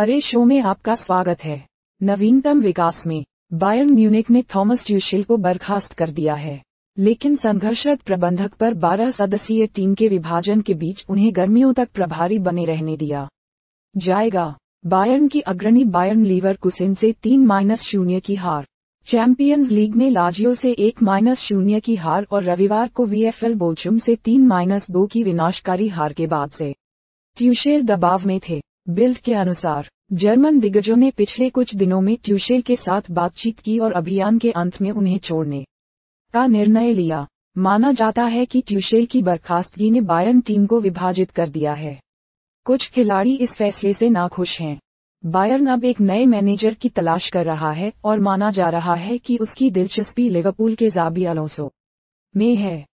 अरे शो में आपका स्वागत है नवीनतम विकास में बायर्न म्यूनिक ने थॉमस ट्यूशिल को बर्खास्त कर दिया है लेकिन संघर्षरत प्रबंधक पर 12 सदस्यीय टीम के विभाजन के बीच उन्हें गर्मियों तक प्रभारी बने रहने दिया जाएगा बायर्न की अग्रणी बायर्न लीवर कुसिन से तीन माइनस शून्य की हार चैंपियंस लीग में लाजियो से एक माइनस शून्य की हार और रविवार को वीएफएल बोचुम से तीन माइनस दो की विनाशकारी हार के बाद से ट्यूशेल दबाव में थे बिल्ड के अनुसार जर्मन दिग्गजों ने पिछले कुछ दिनों में ट्यूशेल के साथ बातचीत की और अभियान के अंत में उन्हें छोड़ने का निर्णय लिया माना जाता है कि ट्यूशेल की बर्खास्तगी ने बायर्न टीम को विभाजित कर दिया है कुछ खिलाड़ी इस फैसले से नाखुश हैं बायर्न अब एक नए मैनेजर की तलाश कर रहा है और माना जा रहा है कि उसकी दिलचस्पी लिवरपूल के जाबी अलोसो में है